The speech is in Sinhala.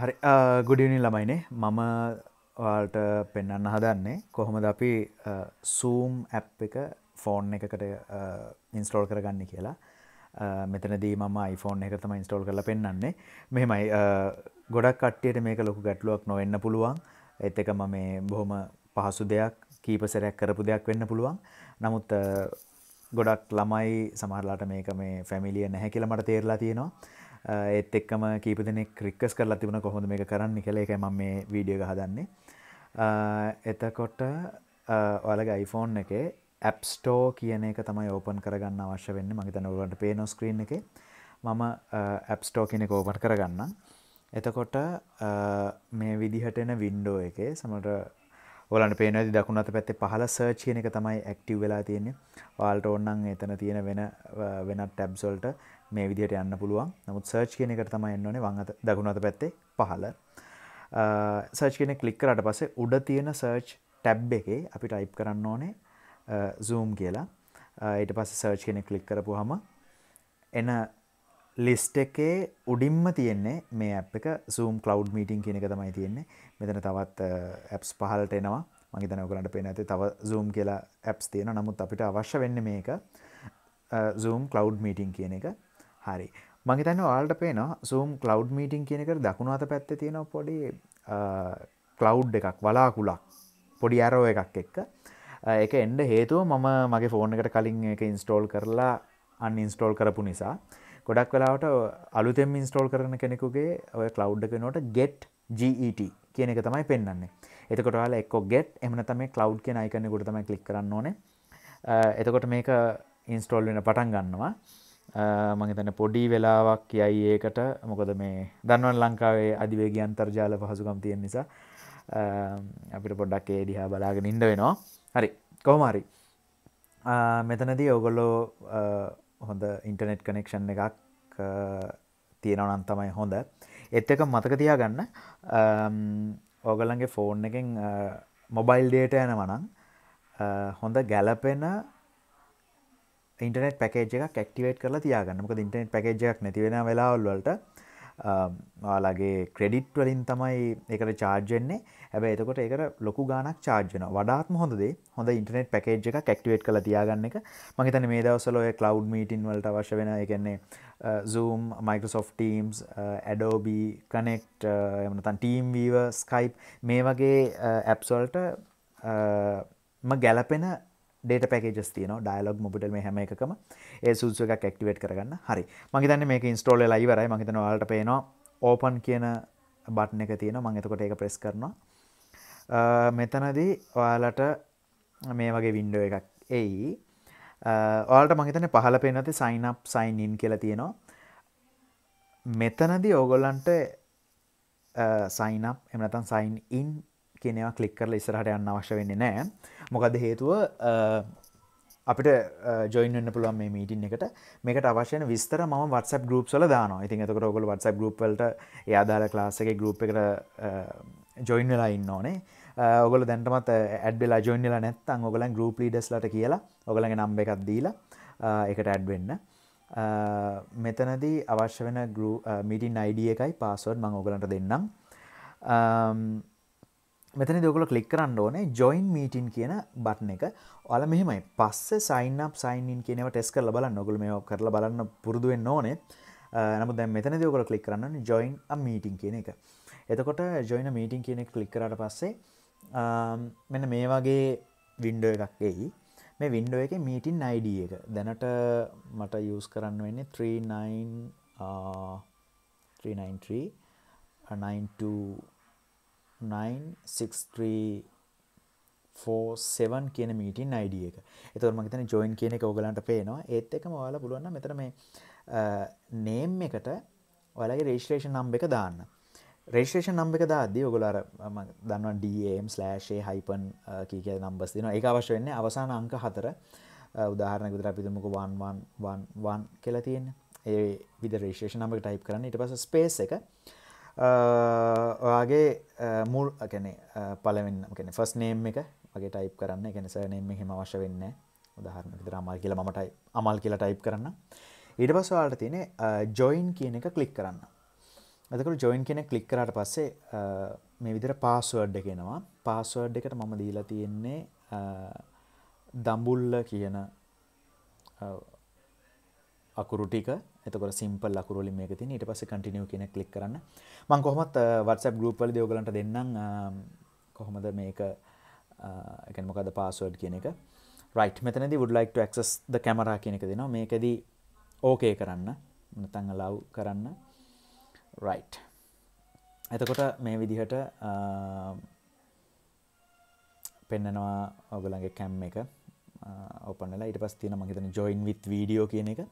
හරි ගුඩියනි ළමයිනේ මම වාට පෙන්න්න හදන්නේ කොහොමද අපි සූම් ඇ් එක ෆෝන් එකකට ඉන්ස්ටෝල් කරගන්න කියලා මෙතනදී මම iPhoneෆෝන් එක තම ඉන්ස්ටෝල් කරලා පෙන්න්නේ මෙහෙමයි ගොඩක් කට්ටියට මේක ලොකු ගැටලුවක් නොවෙන්න පුළුවන් එත් එක ම මේ බොහොම පහසු දෙයක් කීපසරයක් කරපු දෙයක් වෙන්න පුළුවන් නමුත් ගොඩක් ළමයි සමහරලාට මේක මේ ෆැමිලිය නැහැ කියල මට තේරලා තියෙනවා ඒත් එක්කම කීප දෙනෙක් රික්කස් කරලා තිබුණ කොහොමද මේක කරන්න කියලා ඒකයි මම මේ වීඩියෝ එක හදන්නේ එතකොට ඔයාලගේ iPhone එකේ App Store කියන එක තමයි ඕපන් කරගන්න අවශ්‍ය වෙන්නේ මම හිතන්නේ ඔයාලට පේන ස්ක්‍රීන් එකේ මම App Store කියන එක ඕපන් කරගන්නම් එතකොට මේ විදිහට එන වින්ඩෝ එකේ සමට ඔලන්ට පේන ඇති දකුණ අත පැත්තේ පහල සර්ච් කියන එක තමයි ඇක්ටිව් වෙලා තියෙන්නේ ඔයාලට ඕන්නම් එතන තියෙන වෙන වෙනත් ටැබ්සොල්ට මේ විදිහට යන්න පුළුවන් නමුත් සර්ච් කියන එකට තමයි එන්න ඕනේ වංගත දකුණු අත පැත්තේ පහළ සර්ච් කියන ක්ලික් කරාට පස්සේ උඩ තියෙන සර්ච් ටැබ් එකේ අපි ටයිප් කරන්න ඕනේ zoom කියලා ඊට පස්සේ සර්ච් කියන ක්ලික් කරපුවාම එන ලිස්ට එකේ උඩින්ම තියෙන්නේ මේ ඇ් එක සූම් කලව් මීටින් කියන එක තමයි තියෙන්නේ මෙතන තවත් ඇප්ස් පහලට එනවා මගේ තනවකලට පේන ඇති තව සූම් කියලා ඇප්ස් තියෙන නමුත් අපිට අවශ්‍ය වෙන්න මේක සූම් කලව් මීටින් කියන එක හරි මගේතන්න වාල්ට පේනවා සූම් කලව් මීටින් කියනක දකුණු අත පැත්ත තියෙන පොඩි කලව් එකක් වලාකුලක් පොඩි ඇරෝ එකක් එක්ක එක එන්ඩ හේතුව මම මගේ ෆෝන එකට කලින් එක ඉන්ස්ටෝල් කරලා අන් ඉන්ස්ටෝල් කරපු නිසා ගොඩක් වෙලාට අලුතෙම ඉන්ස්ටෝල් කරන කෙනෙකුගේ ඔය කලව් එක නොට ගෙට් GET කියන එක තමයි පෙන්න්නේ එතකොට ල එක් ගෙට් එම තම කලව් කියෙන අයිකන්න ගොඩතම කලික් කරන්න ඕන එතකොට මේක ඉන්ස්ටෝල් වෙන පටන් ගන්නවා මහිතන පොඩි වෙලාවක් යයි ඒකට මොකද මේ දන්වන් ලංකාවේ අධිවේග අන්තර්ජාල පහසුකම් තියෙන් නිසා අපිට පොඩ්ඩක් ඒ දිහා බලාගෙන ඉඩ වෙනවා හරි කොහමරි මෙතනදී ඔගොල්ලෝ හොඳ ඉන්ටනෙට් කනෙක්ෂන් එකක් තියෙනවනන් තමයි හොඳ එත් එක මතක තියාගන්න ඕගලන්ගේ ෆෝන් එකෙන් මොබයිල් ඩේට යන වනං හොඳ ගැලපෙන ඉන්ටනෙට් පැකේජ් එකක් ක්ටිවේට් කරලා තියාගන්නමක ඉටනෙට් පැකේජක් නැතිවෙන වෙලාවල්ලට ලාගේ ක්‍රෙඩිට් වලින් තමයි එකට චාර්ජෙන්නේ හැබ එතකොට ඒක ලොකු ගානක් චාර්ජන වඩාත් හොඳදේ හොඳ ඉටනෙට් පැකේජ් එක ක්ටිවේට් කළ තියාගන්න එක මහිතන මේ දවසලෝය කලව් මීටින් වලට වශ වෙන එකන්නේ Zoom Microsoft Teams Adobe Connect එමනතන් Teamවීව Skype මේ වගේ ඇප්සල්ට ගැලපෙන ඩේට පැකේජස් තියන ඩයිලොග් මොබිටල් මේ හැම එකම ඒ සුදුසු එකක් ඇක්ටිවේට් කරගන්න හරි මම හිතන්නේ මේක ඉන්ස්ටෝල් වෙලා ඉවරයි මම හිතනවා ඔයාලට පේනවා ඕපන් කියන බටන් එක තියෙනවා මම එතකොට ඒක ප්‍රෙස් කරනවා මෙතනදී ඔයාලට මේ වගේ වින්ඩෝ එකක් එයි ඔයාලට මම හිතන්නේ පහළ පේන තේ sign up sign in කියලා තියෙනවා මෙතනදී ඕගොල්ලන්ට sign up එහෙම නැත්නම් sign in කියනවා කලික් කරල ඉස්සරහට යන්න අවශ්‍ය වෙන්නේ නෑ මොකද හේතුව අපිට ජොයින්න පුළුවන් මේ මීටින් එකට මේකට අවශ්‍යන විස්තර ම වත්සප ගරුප් සල දාන ඉතින් එතකට ඔගොල වත්සප ගරුප්ලට යාදාල ලාසගේ ගරුප් එකට ජොයින් වෙලා ඉන්න ඕනේ ඔගල දැන්ටමත් ඇඩ්බෙලා ජොයින්ල නැත්තන් ඔගලන් ගරුප් ලිඩස්ලට කියලා ඔගලගේ නම්බ එකක් දීලා එකට ඇඩ්වෙන්න මෙතනදී අවශ්‍ය වෙන මීටින් අයිඩිය එකයි පාසුවඩ් මං ඔගලට දෙන්නම් මෙතන දොකල කලික් කරන්න ඕනේ ජොයින් මීටින් කියන බට්න එක ඔල මෙහෙමයි පස්ස සයින්ප් සයින්න් කියනව ටෙස් කර බල නොගල මේ කරල බලන්න පුරදුවෙන් ඕනේ නමු දැ මෙතන දයකොල කලික් කරන්න ජොයින් මීටින් කියන එක එතකොට ජොයින මීටින් කියන කලික් කරට පස්සේ මෙන මේ වගේ වින්ඩ එකක් එයි මේ වින්ඩෝ එක මීටින් අයිඩ එක දැනට මට යස් කරන්න වෙන්නේ 39 393 92 96347 කියන මීටින් ID එක. ඒතකොට මම හිතන්නේ join කියන එක ඕගලන්ට පේනවා. ඒත් එක්කම ඔයාලා පුළුවන් නම් මෙතන මේ name එකට ඔයාලගේ registration number එක දාන්න. රේෂේෂන් නම්බ එක දාදී ඔගොලර දන්නවා ඩම්/ේ හයිපන් කීක නම්බස් දින ඒක අවශ්‍ය වෙන්නේ අවසාන අංක හතර උදාහරණයක් විතර අපි දුමුකෝ 1111 කියලා තියෙන්නේ ඒ විදිහ රේෂේෂන් නම්බර් ටයිප් කරන්න ඊට පස්සේ ස්පේස් එක ඔයාගේ මුල් කැනෙ පලවෙන්න කැන ෆස් නේම් එක වගේ ටයිප් කරන්න කැනෙස නේම හෙම අවශ්‍ය වෙන්න උදාහරණ විතර අමල් කියල මටයි අමල් කියලා ටයිප් කරන්න ඊට පස්වාට තියෙන ජොයින් කියන එක කලික් කරන්න ඇතකට ජොයින් කියෙන කලික් කරට පස්සේ මේ විදිර පාස්ුවඩ් එකෙනවා පාස්ුවඩ් එකට මම දීලා තියෙන්නේ දම්බුල්ල කියන අකුරුටික එතකොට සිම්පල් ලකුරු වලින් මේක තියෙන ඊට පස්සේ කන්ටිනියු කියන එක ක්ලික් කරන්න මම කොහොමත් WhatsApp group වලදී ඔයගලන්ට දෙන්නම් කොහොමද මේක ඒ කියන්නේ මොකද්ද password කියන එක right මෙතනදී would like to access the camera කියන එක දෙනවා මේකෙදී okay කරන්න නැත්නම් allow කරන්න right එතකොට මේ විදිහට පෙන්නවා ඔගලගේ කැම් එක ඔපනලා ඉට පස් තින මහිතන ජොයින් විත් වීඩියෝ කියන එක